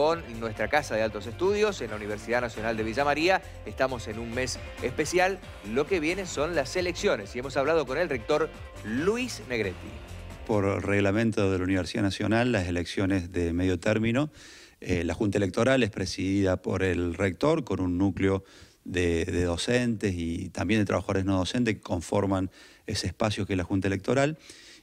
Con nuestra Casa de Altos Estudios en la Universidad Nacional de Villa María. Estamos en un mes especial. Lo que viene son las elecciones y hemos hablado con el rector Luis Negretti. Por reglamento de la Universidad Nacional, las elecciones de medio término, eh, la Junta Electoral es presidida por el rector con un núcleo de docentes y también de trabajadores no docentes que conforman ese espacio que es la Junta Electoral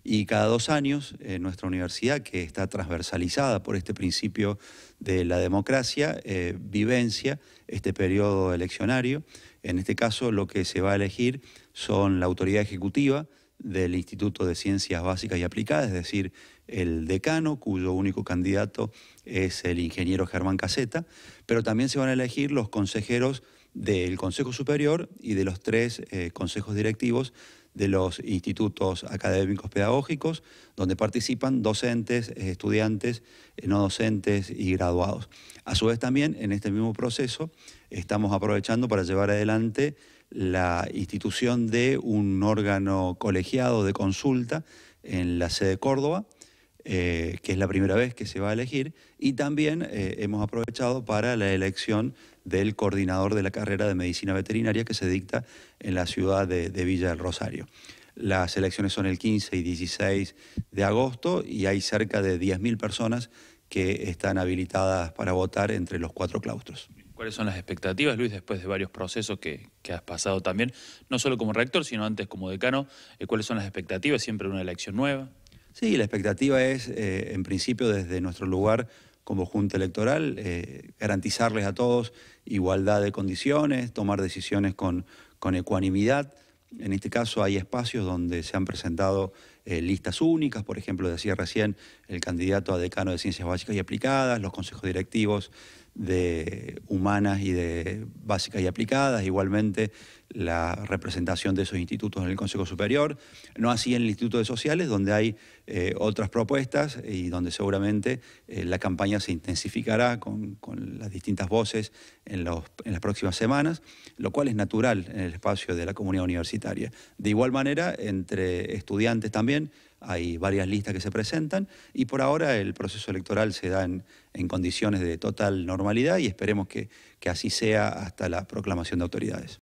y cada dos años, eh, nuestra universidad, que está transversalizada por este principio de la democracia, eh, vivencia este periodo eleccionario. En este caso, lo que se va a elegir son la autoridad ejecutiva del Instituto de Ciencias Básicas y Aplicadas, es decir, el decano, cuyo único candidato es el ingeniero Germán Caseta, pero también se van a elegir los consejeros del Consejo Superior y de los tres eh, consejos directivos de los institutos académicos pedagógicos, donde participan docentes, estudiantes, eh, no docentes y graduados. A su vez también, en este mismo proceso, estamos aprovechando para llevar adelante la institución de un órgano colegiado de consulta en la sede de Córdoba, eh, que es la primera vez que se va a elegir, y también eh, hemos aprovechado para la elección del coordinador de la carrera de medicina veterinaria que se dicta en la ciudad de, Villa del Rosario. Las elecciones son el 15 y 16 de agosto y hay cerca de 10.000 personas que están habilitadas para votar entre los cuatro claustros. ¿Cuáles son las expectativas, Luis, después de varios procesos que, has pasado también, no solo como rector, sino antes como decano? Eh, ¿Cuáles son las expectativas? ¿Siempre una elección nueva? Sí, la expectativa es, eh, en principio, desde nuestro lugar como Junta Electoral, eh, garantizarles a todos igualdad de condiciones, tomar decisiones con, ecuanimidad. En este caso hay espacios donde se han presentado eh, listas únicas, por ejemplo, decía recién el candidato a decano de Ciencias Básicas y Aplicadas, los consejos directivos de humanas y de básicas y aplicadas, igualmente la representación de esos institutos en el Consejo Superior, no así en el Instituto de Sociales, donde hay eh, otras propuestas y donde seguramente eh, la campaña se intensificará con, las distintas voces en, en, las próximas semanas, lo cual es natural en el espacio de la comunidad universitaria. De igual manera, entre estudiantes también hay varias listas que se presentan y por ahora el proceso electoral se da en, condiciones de total normalidad y esperemos que, que así sea hasta la proclamación de autoridades.